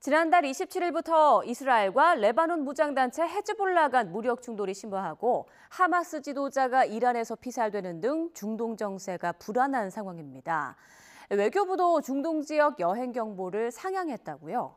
지난달 27일부터 이스라엘과 레바논 무장단체 헤즈볼라 간 무력 충돌이 심화하고 하마스 지도자가 이란에서 피살되는 등 중동 정세가 불안한 상황입니다. 외교부도 중동 지역 여행 경보를 상향했다고요?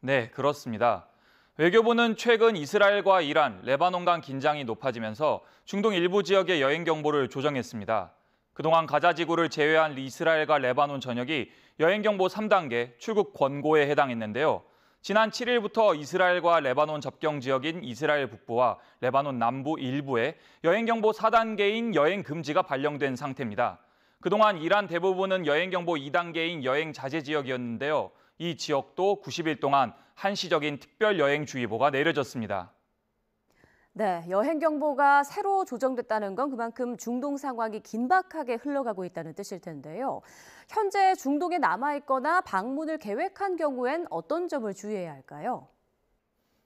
네, 그렇습니다. 외교부는 최근 이스라엘과 이란, 레바논 간 긴장이 높아지면서 중동 일부 지역의 여행 경보를 조정했습니다. 그동안 가자 지구를 제외한 이스라엘과 레바논 전역이 여행 경보 3단계 출국 권고에 해당했는데요. 지난 7일부터 이스라엘과 레바논 접경 지역인 이스라엘 북부와 레바논 남부 일부에 여행 경보 4단계인 여행 금지가 발령된 상태입니다. 그동안 이란 대부분은 여행 경보 2단계인 여행 자제 지역이었는데요. 이 지역도 90일 동안 한시적인 특별 여행 주의보가 내려졌습니다. 네, 여행 경보가 새로 조정됐다는 건 그만큼 중동 상황이 긴박하게 흘러가고 있다는 뜻일 텐데요. 현재 중동에 남아 있거나 방문을 계획한 경우엔 어떤 점을 주의해야 할까요?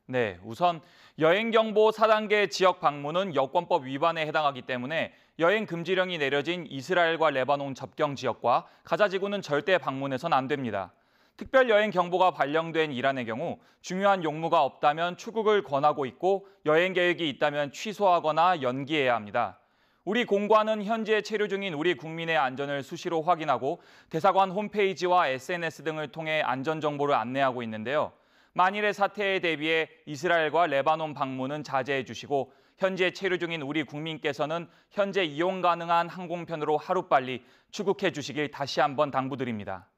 네, 우선 여행 경보 4단계 지역 방문은 여권법 위반에 해당하기 때문에 여행 금지령이 내려진 이스라엘과 레바논 접경 지역과 가자 지구는 절대 방문해선 안 됩니다. 특별 여행 경보가 발령된 이란의 경우 중요한 용무가 없다면 출국을 권하고 있고 여행 계획이 있다면 취소하거나 연기해야 합니다. 우리 공관은 현재 체류 중인 우리 국민의 안전을 수시로 확인하고 대사관 홈페이지와 SNS 등을 통해 안전 정보를 안내하고 있는데요. 만일의 사태에 대비해 이스라엘과 레바논 방문은 자제해 주시고 현재 체류 중인 우리 국민께서는 현재 이용 가능한 항공편으로 하루빨리 출국해 주시길 다시 한번 당부드립니다.